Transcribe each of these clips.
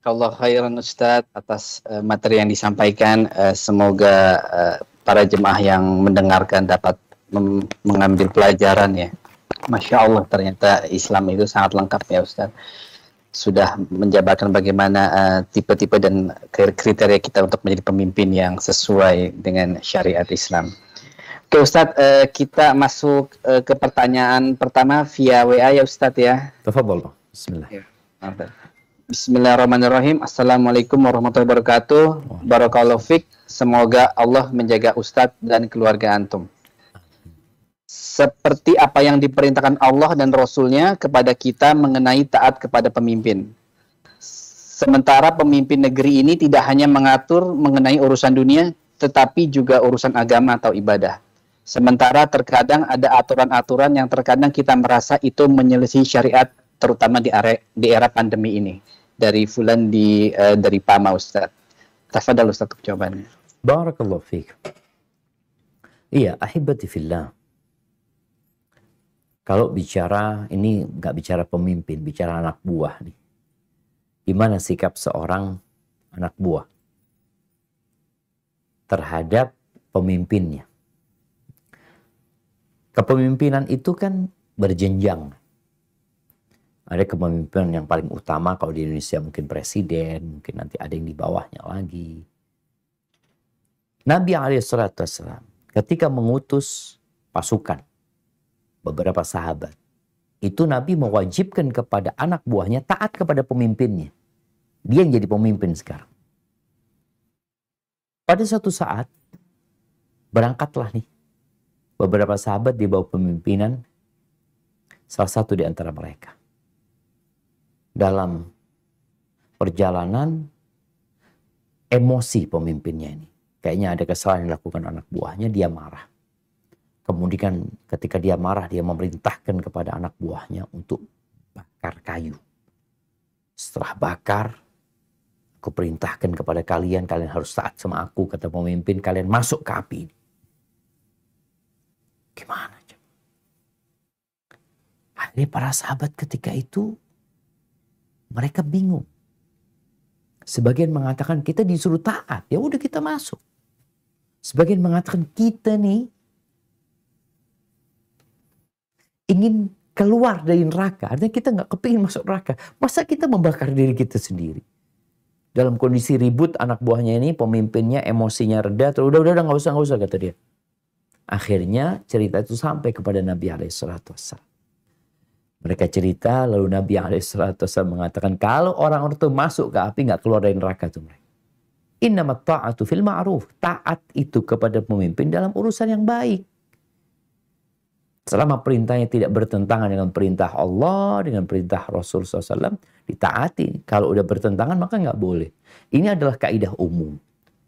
Kalau khairan Ustadz atas uh, materi yang disampaikan, uh, semoga uh, para jemaah yang mendengarkan dapat mengambil pelajaran ya. Masya Allah ternyata Islam itu sangat lengkap ya Ustadz. Sudah menjabarkan bagaimana tipe-tipe uh, dan kriteria kita untuk menjadi pemimpin yang sesuai dengan syariat Islam. Oke Ustadz, uh, kita masuk uh, ke pertanyaan pertama via WA ya Ustadz ya. Tafadhol. Bismillah. Ya, Bismillahirrahmanirrahim. Assalamualaikum warahmatullahi wabarakatuh. Barakallahu fiqh. Semoga Allah menjaga Ustadz dan keluarga Antum. Seperti apa yang diperintahkan Allah dan Rasulnya kepada kita mengenai taat kepada pemimpin. Sementara pemimpin negeri ini tidak hanya mengatur mengenai urusan dunia, tetapi juga urusan agama atau ibadah. Sementara terkadang ada aturan-aturan yang terkadang kita merasa itu menyelesaikan syariat, terutama di, area, di era pandemi ini dari Fulan di uh, dari Pama Ustaz. Tafadhal Ustaz jawabannya. Barakallahu fiik. Iya, ahibati fillah. Kalau bicara ini nggak bicara pemimpin, bicara anak buah nih. Gimana sikap seorang anak buah terhadap pemimpinnya? Kepemimpinan itu kan berjenjang ada kepemimpinan yang paling utama kalau di Indonesia mungkin presiden, mungkin nanti ada yang di bawahnya lagi. Nabi Alaihissalam ketika mengutus pasukan beberapa sahabat, itu Nabi mewajibkan kepada anak buahnya taat kepada pemimpinnya. Dia yang jadi pemimpin sekarang. Pada suatu saat berangkatlah nih beberapa sahabat di bawah pemimpinan salah satu di antara mereka dalam perjalanan emosi pemimpinnya ini. Kayaknya ada kesalahan yang dilakukan anak buahnya, dia marah. Kemudian ketika dia marah, dia memerintahkan kepada anak buahnya untuk bakar kayu. Setelah bakar, aku perintahkan kepada kalian, kalian harus taat sama aku, kata pemimpin, kalian masuk ke api ini. Gimana? Akhirnya para sahabat ketika itu mereka bingung. Sebagian mengatakan kita disuruh taat, ya udah kita masuk. Sebagian mengatakan kita nih ingin keluar dari neraka. Artinya kita nggak kepingin masuk neraka. Masa kita membakar diri kita sendiri? Dalam kondisi ribut anak buahnya ini, pemimpinnya emosinya reda. Terus udah udah nggak usah nggak usah kata dia. Akhirnya cerita itu sampai kepada Nabi Alaihissalam. Mereka cerita lalu Nabi Alaihissalam mengatakan kalau orang-orang itu masuk ke api nggak keluar dari neraka tuh mereka. Innamat ta'atu fil ma'ruf. Taat itu kepada pemimpin dalam urusan yang baik. Selama perintahnya tidak bertentangan dengan perintah Allah, dengan perintah Rasul SAW, ditaati. Kalau udah bertentangan maka nggak boleh. Ini adalah kaidah umum.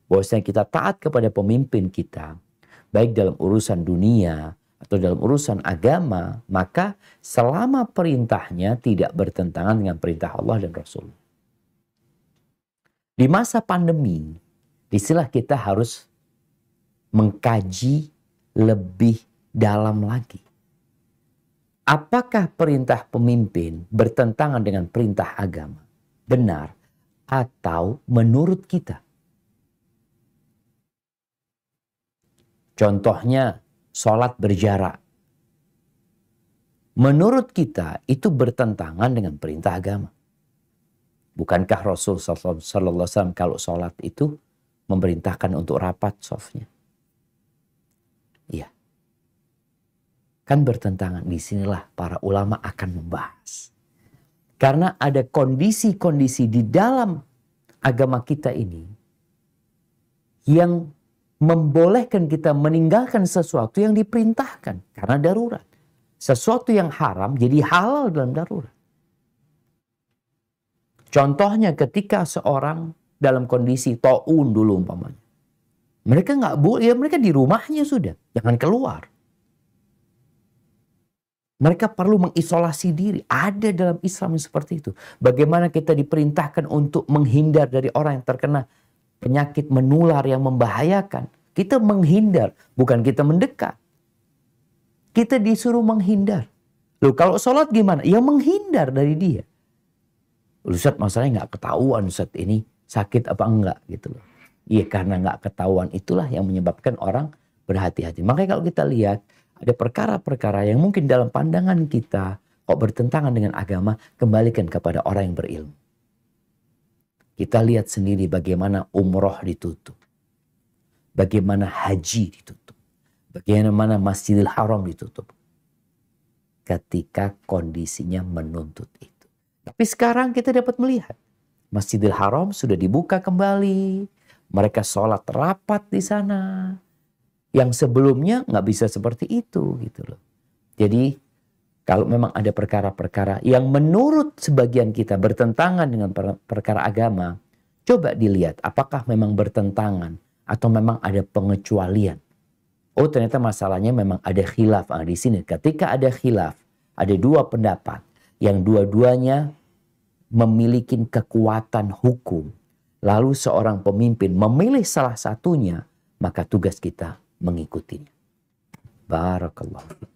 Bahwasanya kita taat kepada pemimpin kita, baik dalam urusan dunia, atau dalam urusan agama, maka selama perintahnya tidak bertentangan dengan perintah Allah dan Rasul. Di masa pandemi, istilah kita harus mengkaji lebih dalam lagi. Apakah perintah pemimpin bertentangan dengan perintah agama? Benar atau menurut kita? Contohnya sholat berjarak. Menurut kita itu bertentangan dengan perintah agama. Bukankah Rasul saw kalau sholat itu memerintahkan untuk rapat softnya? Iya. Kan bertentangan. Disinilah para ulama akan membahas. Karena ada kondisi-kondisi di dalam agama kita ini yang membolehkan kita meninggalkan sesuatu yang diperintahkan karena darurat. Sesuatu yang haram jadi halal dalam darurat. Contohnya ketika seorang dalam kondisi taun dulu umpamanya. Mereka nggak boleh, ya mereka di rumahnya sudah, jangan keluar. Mereka perlu mengisolasi diri. Ada dalam Islam yang seperti itu. Bagaimana kita diperintahkan untuk menghindar dari orang yang terkena penyakit menular yang membahayakan, kita menghindar, bukan kita mendekat. Kita disuruh menghindar. Loh kalau sholat gimana? Ya menghindar dari dia. Ustaz masalahnya nggak ketahuan Ustaz ini sakit apa enggak gitu loh. Iya karena nggak ketahuan itulah yang menyebabkan orang berhati-hati. Makanya kalau kita lihat ada perkara-perkara yang mungkin dalam pandangan kita kok bertentangan dengan agama, kembalikan kepada orang yang berilmu. Kita lihat sendiri bagaimana umroh ditutup. Bagaimana haji ditutup. Bagaimana masjidil haram ditutup. Ketika kondisinya menuntut itu. Tapi sekarang kita dapat melihat. Masjidil haram sudah dibuka kembali. Mereka sholat rapat di sana. Yang sebelumnya nggak bisa seperti itu gitu loh. Jadi kalau memang ada perkara-perkara yang menurut sebagian kita bertentangan dengan perkara agama, coba dilihat apakah memang bertentangan atau memang ada pengecualian. Oh ternyata masalahnya memang ada khilaf ah, di sini. Ketika ada khilaf, ada dua pendapat yang dua-duanya memiliki kekuatan hukum. Lalu seorang pemimpin memilih salah satunya, maka tugas kita mengikutinya. Barakallahu